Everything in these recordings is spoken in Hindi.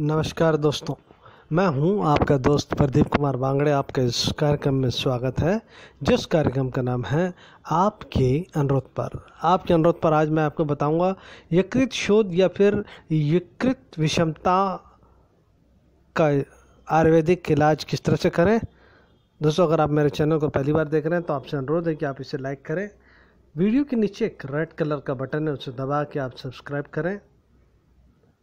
नमस्कार दोस्तों मैं हूं आपका दोस्त प्रदीप कुमार बांगड़े आपके इस कार्यक्रम में स्वागत है जिस कार्यक्रम का नाम है आपके अनुरोध पर आपके अनुरोध पर आज मैं आपको बताऊंगा यकृत शोध या फिर यकृत विषमता का आयुर्वेदिक इलाज किस तरह से करें दोस्तों अगर आप मेरे चैनल को पहली बार देख रहे हैं तो आपसे अनुरोध है कि आप इसे लाइक करें वीडियो के नीचे एक रेड कलर का बटन है उसे दबा के आप सब्सक्राइब करें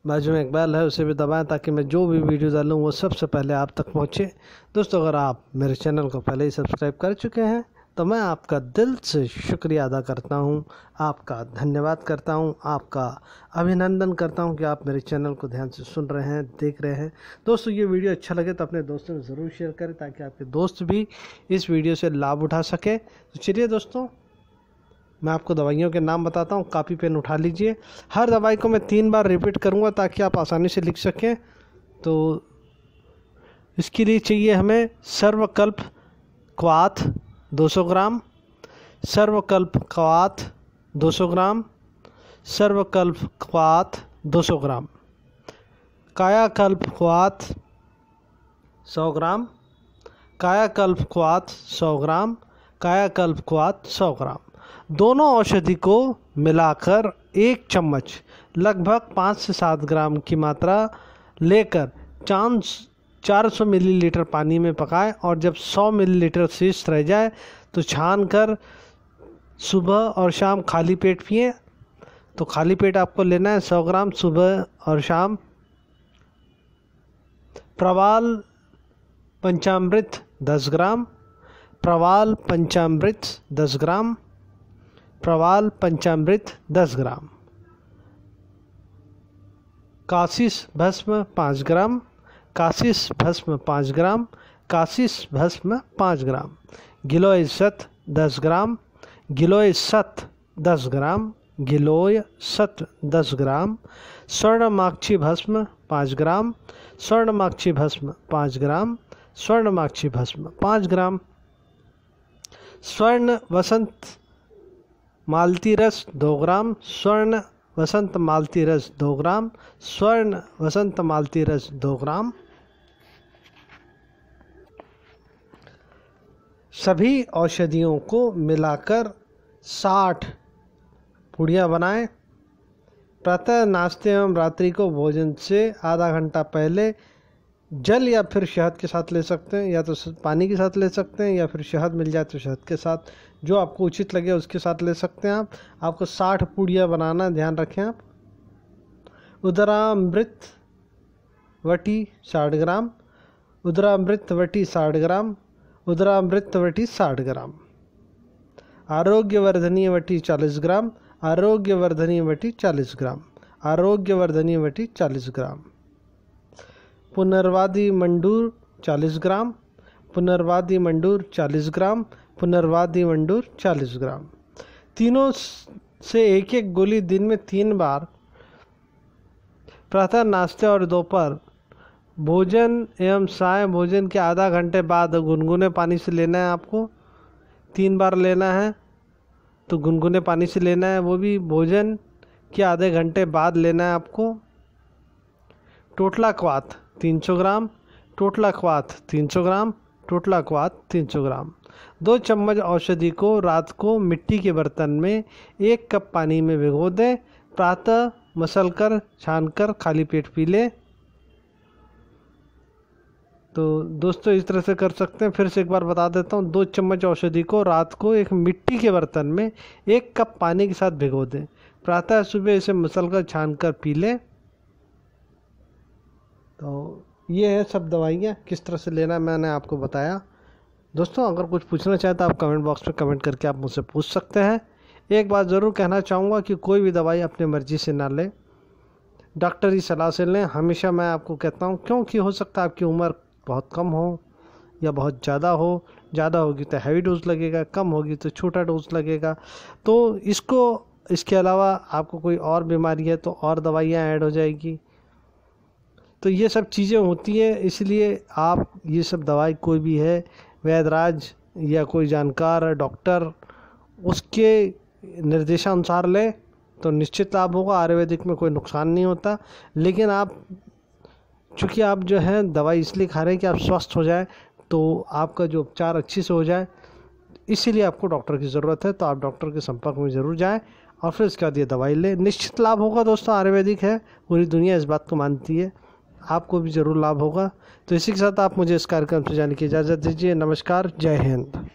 बाजू में एक बैल है उसे भी दबाएं ताकि मैं जो भी वीडियो डालूँ वो सबसे पहले आप तक पहुँचे दोस्तों अगर आप मेरे चैनल को पहले ही सब्सक्राइब कर चुके हैं तो मैं आपका दिल से शुक्रिया अदा करता हूँ आपका धन्यवाद करता हूँ आपका अभिनंदन करता हूँ कि आप मेरे चैनल को ध्यान से सुन रहे हैं देख रहे हैं दोस्तों ये वीडियो अच्छा लगे तो अपने दोस्तों में ज़रूर शेयर करें ताकि आपके दोस्त भी इस वीडियो से लाभ उठा सकें तो चलिए दोस्तों मैं आपको दवाइयों के नाम बताता हूँ कापी पेन उठा लीजिए हर दवाई को मैं तीन बार रिपीट करूँगा ताकि आप आसानी से लिख सकें तो इसके लिए चाहिए हमें सर्वकल्प क्वाथ 200 ग्राम सर्वकल्प क्वाथ 200 ग्राम सर्वकल्प क्वाथ 200 ग्राम कायाकल्प क्वाथ 100 ग्राम कायाकल्प क्वाथ 100 ग्राम कायाकल्प क्वाथ 100 ग्राम दोनों औषधि को मिलाकर एक चम्मच लगभग पाँच से सात ग्राम की मात्रा लेकर चांद चार सौ मिलीलीटर पानी में पकाएं और जब सौ मिलीलीटर शेष रह जाए तो छान कर सुबह और शाम खाली पेट पिए तो खाली पेट आपको लेना है सौ ग्राम सुबह और शाम प्रवाल पंचामृत दस ग्राम प्रवाल पंचामृत दस ग्राम प्रवाल पंचामृत दस ग्राम काशिश भस्म पाँच ग्राम काशिश भस्म पाँच ग्राम काशिश भस्म पाँच ग्राम गिलोय सत दस ग्राम गिलोय सत दस ग्राम गिलोय सत दस ग्राम स्वर्णमाक्षी भस्म पाँच ग्राम स्वर्णमाक्षी भस्म पाँच ग्राम स्वर्णमाक्षी भस्म पाँच ग्राम स्वर्ण वसंत मालती रस दो ग्राम स्वर्ण वसंत मालती रस दो ग्राम स्वर्ण वसंत मालती रस दो ग्राम सभी औषधियों को मिलाकर साठ पुड़िया बनाएं प्रातः नाश्ते एवं रात्रि को भोजन से आधा घंटा पहले जल या फिर शहद के साथ ले सकते हैं या तो पानी के साथ ले सकते हैं या फिर शहद मिल जाए तो शहद के साथ जो आपको उचित लगे उसके साथ ले सकते हैं आप आपको साठ पूड़ियाँ बनाना ध्यान रखें आप उदरामृत वटी साठ ग्राम उदरामृत वटी साठ ग्राम उदरामृत वटी साठ ग्राम आरोग्यवर्धनीय वटी चालीस ग्राम आरोग्यवर्धनीय वटी चालीस ग्राम आरोग्यवर्धनीय वटी चालीस ग्राम पुनर्वादी मंडूर चालीस ग्राम पुनर्वादी मंडूर चालीस ग्राम पुनर्वादी मंडूर चालीस ग्राम तीनों से एक एक गोली दिन में तीन बार प्रातः नाश्ते और दोपहर भोजन एवं साय भोजन के आधा घंटे बाद गुनगुने पानी से लेना है आपको तीन बार लेना है तो गुनगुने पानी से लेना है वो भी भोजन के आधे घंटे बाद लेना है आपको टोटला क्वाथ तीन सौ ग्राम टोटला क्वाथ तीन सौ ग्राम टोटला क्वाथ तीन सौ ग्राम दो चम्मच औषधि को रात को मिट्टी के बर्तन में एक कप पानी में भिगो दें प्रातः मसल कर छान कर खाली पेट पी लें तो दोस्तों इस तरह से कर सकते हैं फिर से एक बार बता देता हूँ दो चम्मच औषधि को रात को एक मिट्टी के बर्तन में एक कप पानी के साथ भिगो दें प्रातः सुबह इसे मसल कर छान कर पी लें तो ये है सब दवाइयाँ किस तरह से लेना मैंने आपको बताया दोस्तों अगर कुछ पूछना चाहे तो आप कमेंट बॉक्स में कमेंट करके आप मुझसे पूछ सकते हैं एक बात ज़रूर कहना चाहूँगा कि कोई भी दवाई अपनी मर्ज़ी से ना लें डॉक्टर की सलाह से लें हमेशा मैं आपको कहता हूँ क्योंकि हो सकता है आपकी उम्र बहुत कम हो या बहुत ज़्यादा हो ज़्यादा होगी तो हैवी डोज लगेगा कम होगी तो छोटा डोज लगेगा तो इसको इसके अलावा आपको कोई और बीमारी है तो और दवाइयाँ ऐड हो जाएगी तो ये सब चीज़ें होती हैं इसलिए आप ये सब दवाई कोई भी है वैदराज या कोई जानकार डॉक्टर उसके निर्देशानुसार लें तो निश्चित लाभ होगा आयुर्वेदिक में कोई नुकसान नहीं होता लेकिन आप चूँकि आप जो है दवाई इसलिए खा रहे हैं कि आप स्वस्थ हो जाए तो आपका जो उपचार अच्छे से हो जाए इसीलिए आपको डॉक्टर की ज़रूरत है तो आप डॉक्टर के संपर्क में ज़रूर जाएं और फिर इसके बाद ये दवाई लें निश्चित लाभ होगा दोस्तों आयुर्वेदिक है पूरी दुनिया इस बात को मानती है आपको भी ज़रूर लाभ होगा तो इसी के साथ आप मुझे इस कार्यक्रम से जाने की इजाज़त दीजिए नमस्कार जय हिंद